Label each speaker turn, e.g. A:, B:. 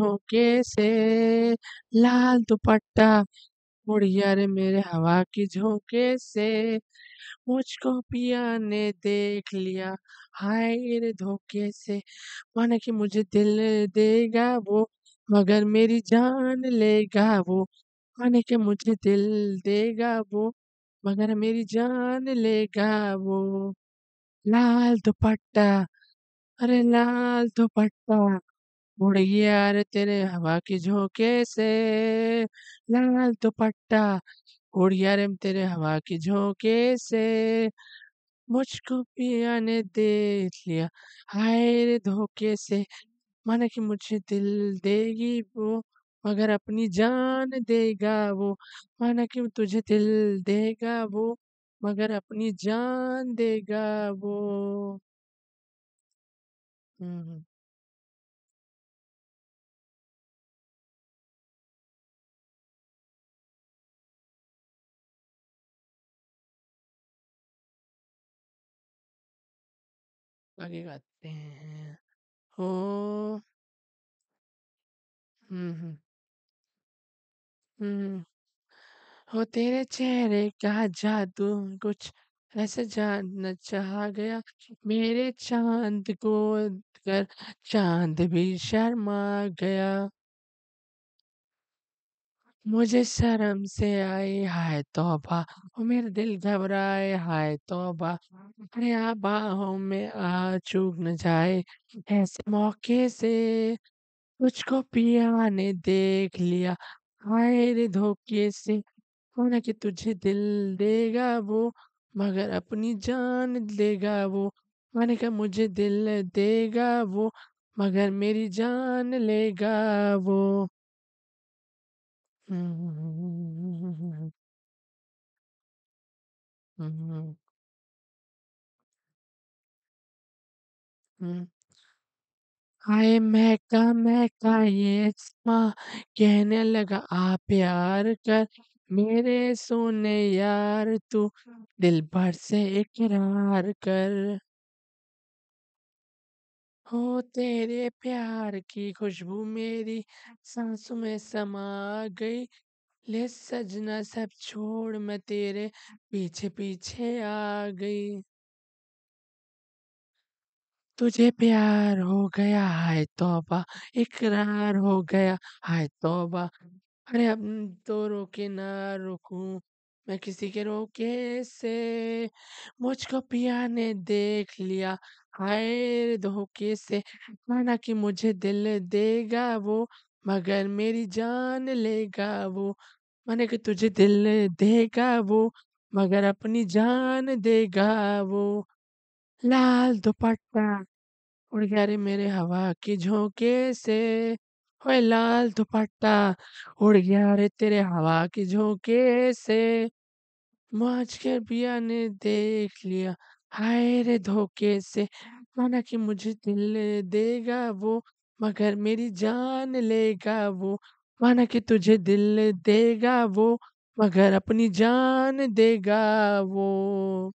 A: ढोके से लाल दुपट्टा उड़िया रे मेरे हवा की झोंके से मुझको पिया ने देख लिया हाय रे धोखे से माना कि मुझे दिल देगा वो मगर मेरी जान लेगा वो माने के मुझे दिल देगा वो मगर मेरी जान लेगा वो लाल दुपट्टा अरे लाल दुपट्टा मुड़िया रे तेरे हवा के झोंके से लाल दुपट्टा गया रे तेरे हवा के झोंके से मुझको पिया ने देख लिया हाय रे धोखे से माना कि मुझे दिल देगी वो मगर अपनी जान देगा वो माना कि तुझे
B: दिल देगा वो मगर अपनी जान देगा वो हम्म, हम्म। लगाते हैं हो हो तेरे
A: चेहरे का जादू कुछ ऐसे जानना चाह गया मेरे चांद को कर चांद भी शर्मा गया मुझे शर्म से आई हाय तोबा और मेरा दिल घबराए हाय तोबा अरे बाहों में आ चूक न जाए ऐसे मौके से तुझको पिया ने देख लिया हाय रे धोखे से होना कि तुझे दिल देगा वो मगर अपनी जान देगा वो मैंने कहा मुझे दिल देगा वो मगर मेरी जान लेगा
B: वो Mhm. हाय ये माँ
A: कहने लगा आ प्यार कर मेरे सोने यार तू दिल भर से इकरार कर। हो तेरे प्यार की खुशबू मेरी सांसों में समा गई ले सजना सब छोड़ मैं तेरे पीछे पीछे आ गई तुझे प्यार हो गया हाय तोबा इकरार हो गया हाय तोबा अरे अब तो रोके ना रुकूं मैं किसी के रोके से मुझको पिया ने देख लिया हाय धोखे से माना कि मुझे दिल देगा वो मगर मेरी जान लेगा वो माना कि तुझे दिल देगा वो मगर अपनी जान देगा वो लाल दुपट्टा उड़ गया रे मेरे हवा की झोंके से ओए लाल दुपट्टा उड़ गया रे तेरे हवा के झोंके से मुझ के ने देख लिया हाय रे धोखे से माना कि मुझे दिल देगा वो मगर मेरी जान लेगा वो माना कि तुझे दिल देगा वो मगर अपनी जान देगा वो